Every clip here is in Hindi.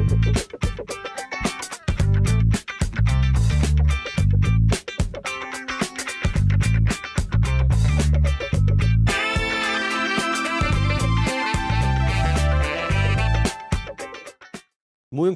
मूविंग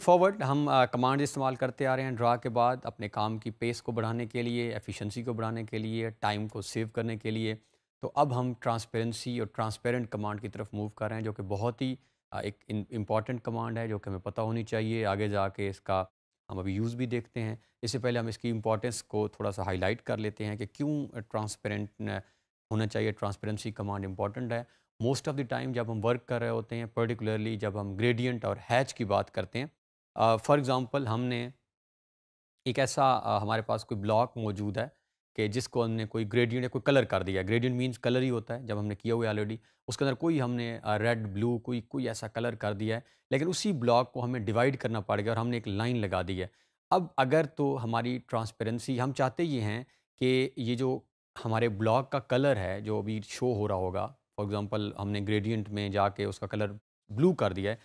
फॉरवर्ड हम कमांड uh, इस्तेमाल करते आ रहे हैं ड्रा के बाद अपने काम की पेस को बढ़ाने के लिए एफिशिएंसी को बढ़ाने के लिए टाइम को सेव करने के लिए तो अब हम ट्रांसपेरेंसी और ट्रांसपेरेंट कमांड की तरफ मूव कर रहे हैं जो कि बहुत ही एक इम्पॉर्टेंट कमांड है जो कि हमें पता होनी चाहिए आगे जाके इसका हम अभी यूज़ भी देखते हैं इससे पहले हम इसकी इम्पॉर्टेंस को थोड़ा सा हाईलाइट कर लेते हैं कि क्यों ट्रांसपेरेंट होना चाहिए ट्रांसपेरेंसी कमांड इम्पॉर्टेंट है मोस्ट ऑफ़ द टाइम जब हम वर्क कर रहे होते हैं पर्टिकुलरली जब हम ग्रेडियंट और हैच की बात करते हैं फॉर uh, एग्ज़ाम्पल हमने एक ऐसा uh, हमारे पास कोई ब्लॉक मौजूद है कि जिसको हमने कोई ग्रेडियंट या कोई कलर कर दिया ग्रेडियंट मीन्स कलर ही होता है जब हमने किया हुआ ऑलरेडी उसके अंदर कोई हमने रेड ब्लू कोई कोई ऐसा कलर कर दिया है लेकिन उसी ब्लॉक को हमें डिवाइड करना पड़ गया और हमने एक लाइन लगा दी है अब अगर तो हमारी ट्रांसपेरेंसी हम चाहते ये हैं कि ये जो हमारे ब्लॉक का कलर है जो अभी शो हो रहा होगा फॉर एग्ज़ाम्पल हमने ग्रेडियंट में जाके उसका कलर ब्लू कर दिया है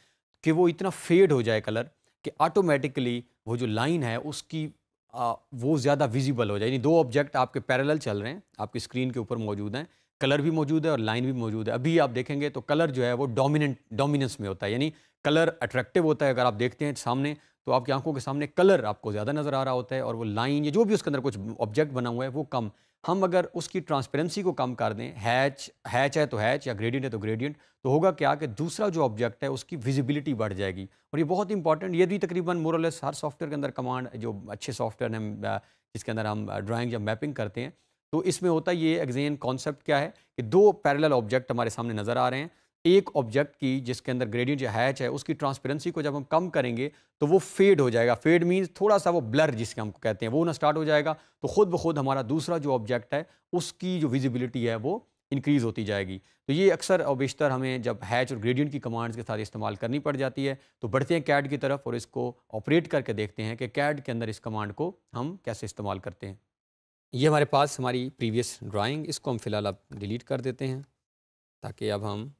कि वो इतना फेड हो जाए कलर कि ऑटोमेटिकली वो जो लाइन है उसकी आ, वो ज़्यादा विजिबल हो जाए यानी दो ऑब्जेक्ट आपके पैरेलल चल रहे हैं आपकी स्क्रीन के ऊपर मौजूद हैं कलर भी मौजूद है और लाइन भी मौजूद है अभी आप देखेंगे तो कलर जो है वो डोमिनेंट डोमिनेंस में होता है यानी कलर अट्रैक्टिव होता है अगर आप देखते हैं सामने तो आपकी आंखों के सामने कलर आपको ज़्यादा नज़र आ रहा होता है और वो लाइन या जो भी उसके अंदर कुछ ऑब्जेक्ट बना हुआ है वो कम हम अगर उसकी ट्रांसपेरेंसी को कम कर दें हैच हैच है तो हैच या ग्रेडियंट है तो ग्रेडियंट तो होगा क्या कि दूसरा जो ऑब्जेक्ट है उसकी विजिबिलिटी बढ़ जाएगी और ये बहुत इंपॉर्टेंट ये भी तकरीबन मोरलेस हर सॉफ्टवेयर के अंदर कमांड जो अच्छे सॉफ्टवेयर हैं जिसके अंदर हम ड्राइंग या मैपिंग करते हैं तो इसमें होता ये एग्जेन कॉन्सेप्ट क्या है कि दो पैरेलल ऑब्जेक्ट हमारे सामने नज़र आ रहे हैं एक ऑब्जेक्ट की जिसके अंदर ग्रेडियंट या हैच है उसकी ट्रांसपेरेंसी को जब हम कम करेंगे तो वो फेड हो जाएगा फेड मीन्स थोड़ा सा वो ब्लर जिसके हम कहते हैं वो ना स्टार्ट हो जाएगा तो खुद ब खुद हमारा दूसरा जो ऑब्जेक्ट है उसकी जो विजिबिलिटी है वो इंक्रीज़ होती जाएगी तो ये अक्सर और बेशतर हमें जब हैच और ग्रेडियंट की कमांड्स के साथ इस्तेमाल करनी पड़ जाती है तो बढ़ते हैं कैड की तरफ और इसको ऑपरेट करके देखते हैं कि कैड के अंदर इस कमांड को हम कैसे इस्तेमाल करते हैं ये हमारे पास हमारी प्रीवियस ड्राइंग इसको हम फ़िलहाल अब डिलीट कर देते हैं ताकि अब हम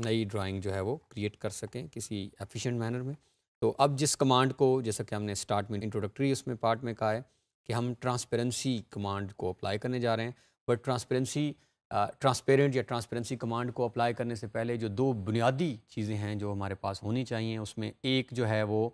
नई ड्राइंग जो है वो क्रिएट कर सकें किसी एफिशिएंट मैनर में तो अब जिस कमांड को जैसा कि हमने स्टार्ट में इंट्रोडक्टरी उसमें पार्ट में कहा है कि हम ट्रांसपेरेंसी कमांड को अप्लाई करने जा रहे हैं बट ट्रांसपेरेंसी ट्रांसपेरेंट या ट्रांसपेरेंसी कमांड को अप्लाई करने से पहले जो दो बुनियादी चीज़ें हैं जो हमारे पास होनी चाहिए उसमें एक जो है वो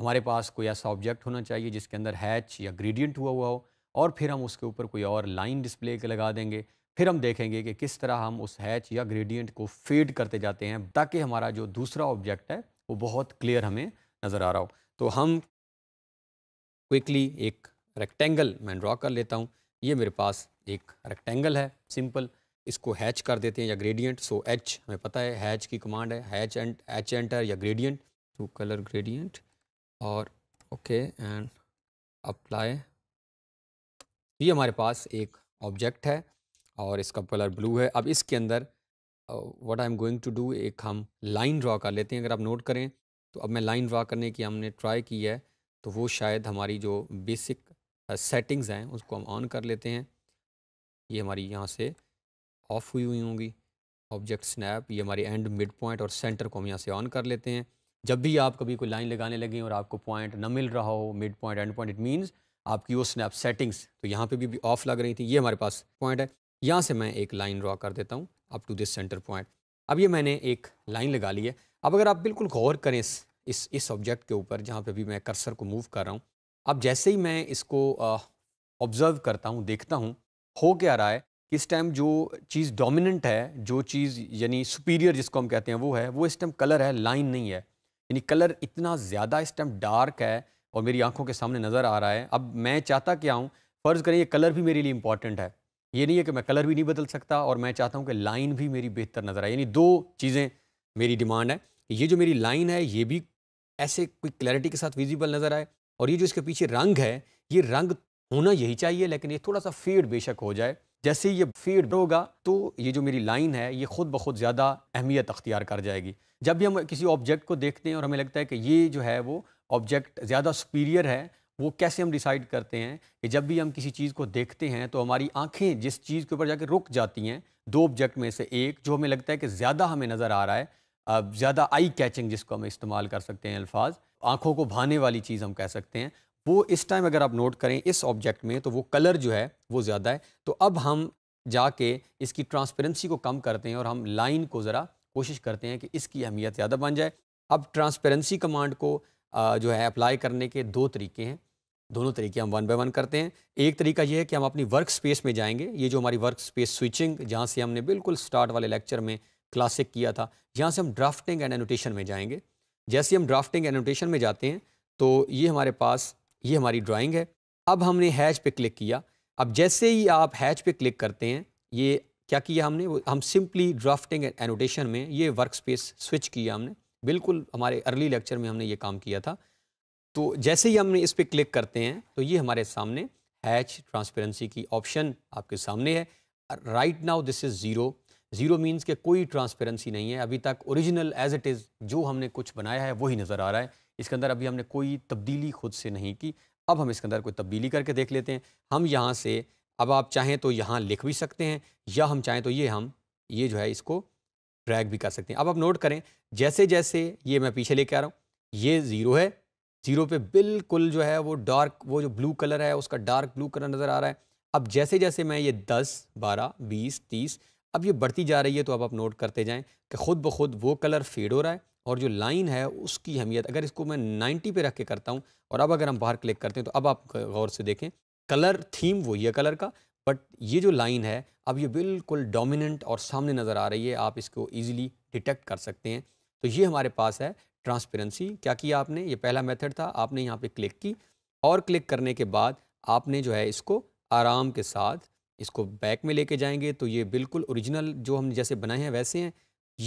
हमारे पास कोई ऐसा ऑब्जेक्ट होना चाहिए जिसके अंदर हैच या ग्रेडियंट हुआ हुआ हो और फिर हम उसके ऊपर कोई और लाइन डिस्प्ले के लगा देंगे फिर हम देखेंगे कि किस तरह हम उस हैच या ग्रेडियंट को फेड करते जाते हैं ताकि हमारा जो दूसरा ऑब्जेक्ट है वो बहुत क्लियर हमें नज़र आ रहा हो तो हम क्विकली एक रेक्टेंगल मैं ड्रॉ कर लेता हूँ ये मेरे पास एक रेक्टेंगल है सिंपल इसको हैच कर देते हैं या ग्रेडियंट सो एच हमें पता है हैच की कमांड है हैच एंड एच एंटर या ग्रेडियंट टू कलर ग्रेडियंट और ओके एंड अप्लाई ये हमारे पास एक ऑब्जेक्ट है और इसका कलर ब्लू है अब इसके अंदर what I am going to do एक हम लाइन ड्रा कर लेते हैं अगर आप नोट करें तो अब मैं लाइन ड्रा करने की हमने ट्राई की है तो वो शायद हमारी जो बेसिक सेटिंग्स हैं उसको हम ऑन कर लेते हैं ये हमारी यहाँ से ऑफ़ हुई हुई होंगी ऑब्जेक्ट स्नैप ये हमारी एंड मिड पॉइंट और सेंटर को हम यहाँ से ऑन कर लेते हैं जब भी आप कभी कोई लाइन लगाने लगें और आपको पॉइंट ना मिल रहा हो mid point end point it means आपकी वो स्नैप सेटिंग्स तो यहाँ पे भी ऑफ लग रही थी ये हमारे पास पॉइंट है यहाँ से मैं एक लाइन ड्रॉ कर देता हूँ up to this centre point अब ये मैंने एक लाइन लगा ली है अब अगर आप बिल्कुल गौर करें इस इस इस ऑब्जेक्ट के ऊपर जहाँ पे भी मैं कर्सर को मूव कर रहा हूँ अब जैसे ही मैं इसको ऑब्ज़र्व करता हूँ देखता हूँ हो क्या रहा है कि इस टाइम जो चीज़ डोमिनेंट है जो चीज़ यानी सुपीरियर जिसको हम कहते हैं वो है वो इस टाइम कलर है लाइन नहीं है यानी कलर इतना ज़्यादा इस टाइम डार्क है और मेरी आंखों के सामने नज़र आ रहा है अब मैं चाहता क्या हूँ फ़र्ज़ करें ये कलर भी मेरे लिए इंपॉर्टेंट है ये नहीं है कि मैं कलर भी नहीं बदल सकता और मैं चाहता हूँ कि लाइन भी मेरी बेहतर नज़र आए यानी दो चीज़ें मेरी डिमांड है ये जो मेरी लाइन है ये भी ऐसे कोई क्लैरिटी के साथ विजिबल नज़र आए और ये जो इसके पीछे रंग है ये रंग होना यही चाहिए लेकिन ये थोड़ा सा फेड बेशक हो जाए जैसे ये फेड होगा तो ये जो मेरी लाइन है ये खुद ब खुद ज़्यादा अहमियत अख्तियार कर जाएगी जब भी हम किसी ऑब्जेक्ट को देखते हैं और हमें लगता है कि ये जो है वो ऑब्जेक्ट ज़्यादा सुपीरियर है वो कैसे हम डिसाइड करते हैं कि जब भी हम किसी चीज़ को देखते हैं तो हमारी आंखें जिस चीज़ के ऊपर जाकर रुक जाती हैं दो ऑब्जेक्ट में से एक जो हमें लगता है कि ज़्यादा हमें नज़र आ रहा है ज़्यादा आई कैचिंग जिसको हम इस्तेमाल कर सकते हैं अल्फाज आंखों को भाने वाली चीज़ हम कह सकते हैं वो इस टाइम अगर आप नोट करें इस ऑब्जेक्ट में तो वो कलर जो है वो ज़्यादा है तो अब हम जाके इसकी ट्रांसपेरेंसी को कम करते हैं और हम लाइन को ज़रा कोशिश करते हैं कि इसकी अहमियत ज़्यादा बन जाए अब ट्रांसपेरेंसी कमांड को जो है अप्लाई करने के दो तरीके हैं दोनों तरीके हम वन बाय वन करते हैं एक तरीका यह है कि हम अपनी वर्क स्पेस में जाएंगे ये जो हमारी वर्क स्पेस स्विचिंग जहाँ से हमने बिल्कुल स्टार्ट वाले लेक्चर में क्लासिक किया था यहाँ से हम ड्राफ्टिंग एंड एनोटेशन में जाएंगे जैसे हम ड्राफ्टिंग एनोटेशन में जाते हैं तो ये हमारे पास ये हमारी ड्राइंग है अब हमने हैच पे क्लिक किया अब जैसे ही आप हैच पे क्लिक करते हैं ये क्या किया हमने हम सिंपली ड्राफ्टिंग एंड एनोटेशन में ये वर्क स्पेस स्विच किया हमने बिल्कुल हमारे अर्ली लेक्चर में हमने ये काम किया था तो जैसे ही हम इस पर क्लिक करते हैं तो ये हमारे सामने हैच ट्रांसपेरेंसी की ऑप्शन आपके सामने है right now this is zero zero means के कोई ट्रांसपेरेंसी नहीं है अभी तक ओरिजिनल एज इट इज़ जो हमने कुछ बनाया है वही नज़र आ रहा है इसके अंदर अभी हमने कोई तब्दीली खुद से नहीं की अब हम इसके अंदर कोई तब्दीली करके देख लेते हैं हम यहाँ से अब आप चाहें तो यहाँ लिख भी सकते हैं या हम चाहें तो ये हम ये जो है इसको ड्रैग भी कर सकते हैं अब आप नोट करें जैसे जैसे ये मैं पीछे लेके आ रहा हूँ ये ज़ीरो है जीरो पे बिल्कुल जो है वो डार्क वो जो ब्लू कलर है उसका डार्क ब्लू कलर नज़र आ रहा है अब जैसे जैसे मैं ये दस बारह बीस तीस अब ये बढ़ती जा रही है तो अब आप नोट करते जाएँ कि ख़ुद ब खुद वो कलर फेड हो रहा है और जो लाइन है उसकी अहमियत अगर इसको मैं 90 पे रख के करता हूँ और अब अगर हम बाहर क्लिक करते हैं तो अब आप गौर से देखें कलर थीम वही है कलर का बट ये जो लाइन है अब ये बिल्कुल डोमिनेंट और सामने नज़र आ रही है आप इसको ईजिली डिटेक्ट कर सकते हैं तो ये हमारे पास है ट्रांसपेरेंसी क्या किया आपने ये पहला मेथड था आपने यहाँ पे क्लिक की और क्लिक करने के बाद आपने जो है इसको आराम के साथ इसको बैक में लेके जाएंगे तो ये बिल्कुल ओरिजिनल जो हम जैसे बनाए हैं वैसे हैं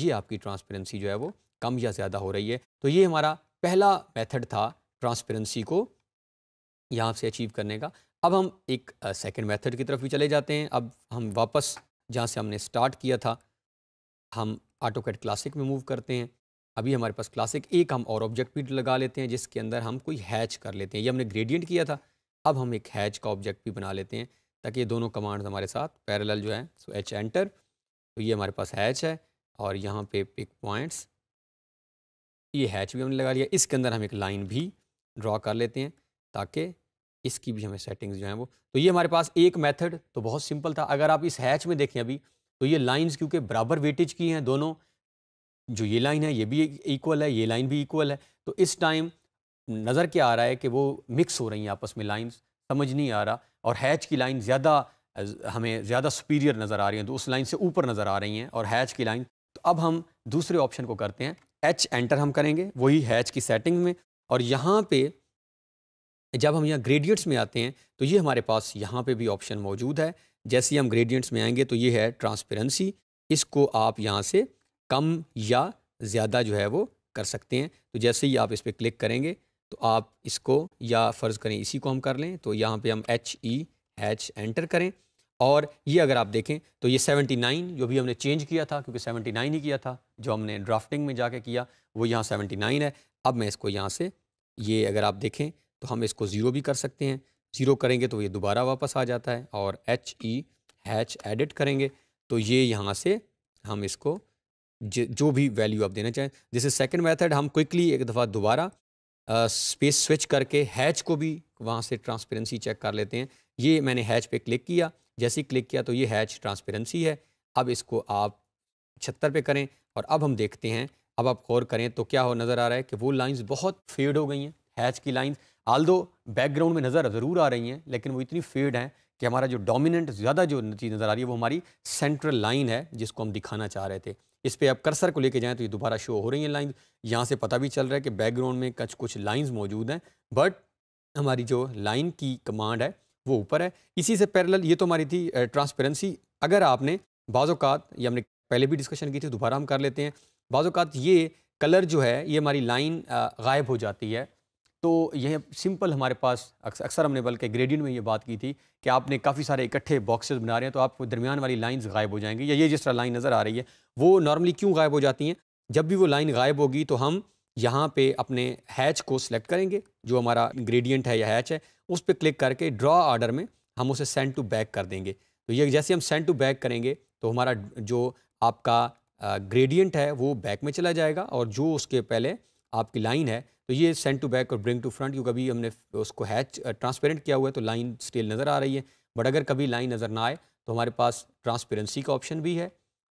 ये आपकी ट्रांसपेरेंसी जो है वो कम या ज़्यादा हो रही है तो ये हमारा पहला मेथड था ट्रांसपेरेंसी को यहाँ से अचीव करने का अब हम एक सेकेंड मेथड की तरफ भी चले जाते हैं अब हम वापस जहाँ से हमने स्टार्ट किया था हम ऑटोकेट क्लासिक में मूव करते हैं अभी हमारे पास क्लासिक एक हम और ऑब्जेक्ट भी लगा लेते हैं जिसके अंदर हम कोई हैच कर लेते हैं ये हमने ग्रेडियंट किया था अब हम एक हैच का ऑब्जेक्ट भी बना लेते हैं ताकि ये दोनों कमांड्स हमारे साथ पैरेलल जो है सो एच एंटर तो ये हमारे पास हैच है और यहाँ पे पिक पॉइंट्स ये हैच भी हमने लगा लिया इसके अंदर हम एक लाइन भी ड्रॉ कर लेते हैं ताकि इसकी भी हमें सेटिंग्स जो हैं वो तो ये हमारे पास एक मेथड तो बहुत सिंपल था अगर आप इस हैच में देखें अभी तो ये लाइंस क्योंकि बराबर वेटेज की हैं दोनों जो ये लाइन है ये भी इक्वल है ये लाइन भी इक्वल है तो इस टाइम नज़र क्या आ रहा है कि वो मिक्स हो रही हैं आपस में लाइन समझ नहीं आ रहा और हैच की लाइन ज़्यादा हमें ज़्यादा सुपीरियर नज़र आ रही हैं तो उस लाइन से ऊपर नज़र आ रही हैं और हैच की लाइन तो अब हम दूसरे ऑप्शन को करते हैं एच एंटर हम करेंगे वही हैच की सेटिंग में और यहाँ पे जब हम यहाँ ग्रेडियंट्स में आते हैं तो ये हमारे पास यहाँ पे भी ऑप्शन मौजूद है जैसे ही हम ग्रेडियंट्स में आएंगे तो ये है ट्रांसपेरेंसी इसको आप यहाँ से कम या ज़्यादा जो है वो कर सकते हैं तो जैसे ही आप इस पर क्लिक करेंगे तो आप इसको या फ़र्ज़ करें इसी को हम कर लें तो यहाँ पे हम एच ई एच एंटर करें और ये अगर आप देखें तो ये 79 जो भी हमने चेंज किया था क्योंकि 79 ही किया था जो हमने ड्राफ्टिंग में जाके किया वो यहाँ 79 है अब मैं इसको यहाँ से ये अगर आप देखें तो हम इसको ज़ीरो भी कर सकते हैं ज़ीरो करेंगे तो ये दोबारा वापस आ जाता है और एच ई हैच एडिट करेंगे तो ये यहाँ से हम इसको जो भी वैल्यू आप देना चाहें जैसे सेकंड मेथड हम क्विकली एक दफ़ा दोबारा स्पेस स्विच करके हैच को भी वहाँ से ट्रांसपेरेंसी चेक कर लेते हैं ये मैंने हैच पे क्लिक किया जैसे ही क्लिक किया तो ये हैच ट्रांसपेरेंसी है अब इसको आप छत्तर पे करें और अब हम देखते हैं अब आप गौर करें तो क्या हो नज़र आ रहा है कि वो लाइंस बहुत फेड हो गई हैं हैच की लाइंस आल दो बैकग्राउंड में नज़र ज़रूर आ रही हैं लेकिन वो इतनी फेड हैं कि हमारा जो डोमिनेंट ज़्यादा जो चीज़ नज़र आ रही है वो हमारी सेंट्रल लाइन है जिसको हम दिखाना चाह रहे थे इस पर आप कर्सर को लेके जाएँ तो ये दोबारा शो हो रही हैं लाइन यहाँ से पता भी चल रहा है कि बैकग्राउंड में कुछ कुछ लाइन्स मौजूद हैं बट हमारी जो लाइन की कमांड है वो ऊपर है इसी से पैरेलल ये तो हमारी थी ट्रांसपेरेंसी अगर आपने बाज़ात ये हमने पहले भी डिस्कशन की थी दोबारा हम कर लेते हैं बाज़ात ये कलर जो है ये हमारी लाइन गायब हो जाती है तो यह सिंपल हमारे पास अक्सर हमने बल्कि ग्रेडियंट में ये बात की थी कि आपने काफ़ी सारे इकट्ठे बॉक्सेस बना रहे हैं तो आपको दरमियान वाली लाइंस गायब हो जाएंगी या ये जिस तरह लाइन नज़र आ रही है वो नॉर्मली क्यों गायब हो जाती हैं जब भी वो लाइन गायब होगी तो हम यहाँ पर अपने हैच को सिलेक्ट करेंगे जो हमारा ग्रेडियंट है या हैच है उस पर क्लिक करके ड्रा आर्डर में हम उसे सेंड टू बैक कर देंगे तो ये जैसे हम सेंड टू बैक करेंगे तो हमारा जो आपका ग्रेडियंट है वो बैक में चला जाएगा और जो उसके पहले आपकी लाइन है तो ये सेंड टू बैक और ब्रिंग टू फ्रंट क्योंकि अभी हमने उसको हैच ट्रांसपेरेंट किया हुआ है तो लाइन स्टेल नज़र आ रही है बट अगर कभी लाइन नज़र ना आए तो हमारे पास ट्रांसपेरेंसी का ऑप्शन भी है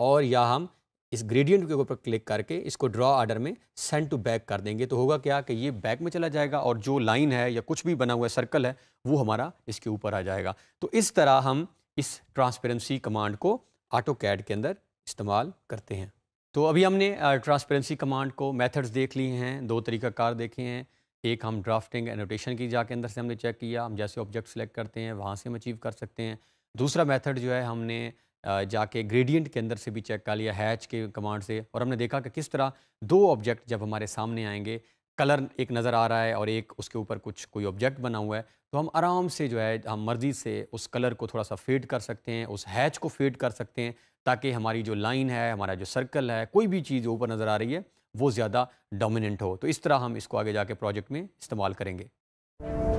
और या हम इस ग्रेडियंट के ऊपर क्लिक करके इसको ड्रॉ आर्डर में सेंड टू बैक कर देंगे तो होगा क्या कि ये बैक में चला जाएगा और जो लाइन है या कुछ भी बना हुआ है सर्कल है वो हमारा इसके ऊपर आ जाएगा तो इस तरह हम इस ट्रांसपेरेंसी कमांड को ऑटो कैड के अंदर इस्तेमाल करते हैं तो अभी हमने ट्रांसपेरेंसी कमांड को मेथड्स देख लिए हैं दो तरीक़ाकार देखे हैं एक हम ड्राफ्टिंग एनोटेशन की जाके अंदर से हमने चेक किया हम जैसे ऑब्जेक्ट सेलेक्ट करते हैं वहाँ से हम अचीव कर सकते हैं दूसरा मेथड जो है हमने जाके ग्रेडियंट के अंदर से भी चेक कर लिया हैच के कमांड से और हमने देखा कि किस तरह दो ऑब्जेक्ट जब हमारे सामने आएंगे कलर एक नज़र आ रहा है और एक उसके ऊपर कुछ कोई ऑब्जेक्ट बना हुआ है तो हम आराम से जो है हम मर्ज़ी से उस कलर को थोड़ा सा फेड कर सकते हैं उस हैच को फेड कर सकते हैं ताकि हमारी जो लाइन है हमारा जो सर्कल है कोई भी चीज़ ऊपर नज़र आ रही है वो ज़्यादा डोमिनेंट हो तो इस तरह हम इसको आगे जाके प्रोजेक्ट में इस्तेमाल करेंगे